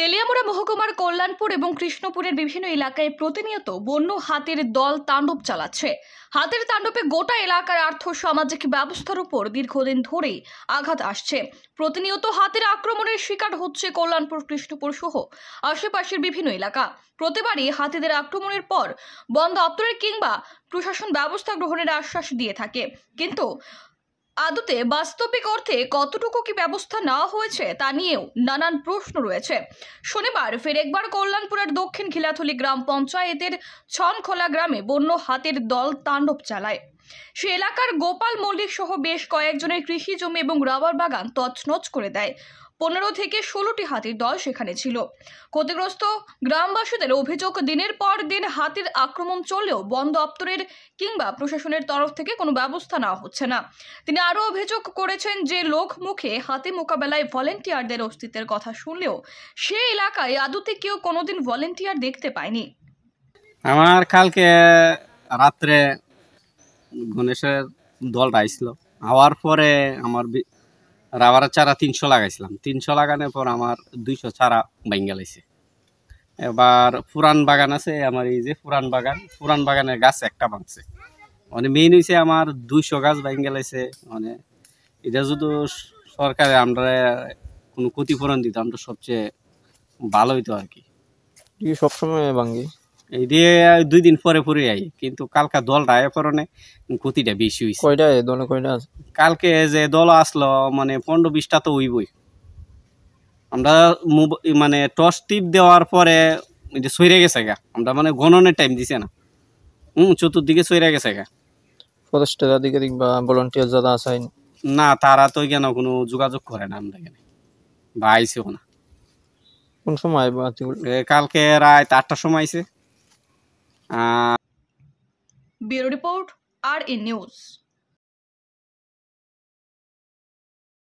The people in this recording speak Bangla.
তেলিয়ামুড়া মহকুমার কল্যাণপুর এবং কৃষ্ণপুরের বিভিন্ন এলাকায় প্রতিনিয়ত বন্য হাতির দল তাণ্ডব চালাচ্ছে হাতির তাণ্ডবে গোটা এলাকার আর্থ সামাজিক ব্যবস্থার উপর দীর্ঘদিন ধরেই আঘাত আসছে প্রতিনিয়ত হাতির আক্রমণের শিকার হচ্ছে কল্যাণপুর কৃষ্ণপুর সহ আশেপাশের বিভিন্ন এলাকা প্রতিবারই হাতিদের আক্রমণের পর বন দপ্তরের কিংবা প্রশাসন ব্যবস্থা গ্রহণের আশ্বাস দিয়ে থাকে কিন্তু আদতে বাস্তবিক অর্থে কতটুকু কি ব্যবস্থা নেওয়া হয়েছে তা নিয়েও নানান প্রশ্ন রয়েছে শনিবার ফের একবার কল্যাণপুরের দক্ষিণ খিলাথলি গ্রাম পঞ্চায়েতের ছনখোলা গ্রামে বন্য হাতের দল তাণ্ডব চালায় সে এলাকার গোপাল মল্লিক সহ বেশ কয়েকজনের কৃষি জমি এবং রাবার বাগান তছনছ করে দেয় পনেরো থেকে ষোলোটি হাতির দল সেখানে ছিল ক্ষতিগ্রস্ত গ্রামবাসীদের অভিযোগ দিনের পর দিন হাতির আক্রমণ চললেও বন দপ্তরের কিংবা প্রশাসনের তরফ থেকে কোনো ব্যবস্থা নেওয়া হচ্ছে না তিনি আরও অভিযোগ করেছেন যে লোক মুখে হাতি মোকাবেলায় ভলেন্টিয়ারদের অস্তিত্বের কথা শুনলেও সে এলাকায় আদতে কেউ কোনোদিন ভলেন্টিয়ার দেখতে পায়নি আমার কালকে রাত্রে গণেশের দলটা আইসলো হওয়ার পরে আমার রাবারের চারা তিনশো লাগাইছিলাম তিনশো লাগানোর পর আমার দুইশো চারা ভেঙে লাইছে এবার পুরান বাগান আছে আমার এই যে পুরান বাগান পুরান বাগানের গাছ একটা ভাঙছে মানে মেইন হয়েছে আমার দুইশো গাছ ভেঙে লাইছে মানে এটা যদি সরকারে আমরা কোনো ক্ষতিপূরণ দিতাম তো সবচেয়ে ভালো হইতো আর কি সবসময় বাঙ্গি এই দুই দিন পরে পরে আই কিন্তু কালকে দলটা এ কারণে ক্ষতিটা বেশি হয়েছে কয়টা দল কয়টা কালকে যে দল আসলো মানে পনেরো বিশটা তো হইবই আমরা মানে টস টিপ দেওয়ার পরে যে সইরে গেছে গা আমরা মানে গণনের টাইম দিছে না হুম চতুর্দিকে সইরে গেছে গা প্রচেষ্টা দিকে দেখবা ভলান্টিয়ার যারা আছেন না তারা তো কেন কোনো যোগাযোগ করে না আমরা এখানে বা আইসেও না কোন সময় কালকে রাত আটটার সময় আইসে Uh, bureau report R in news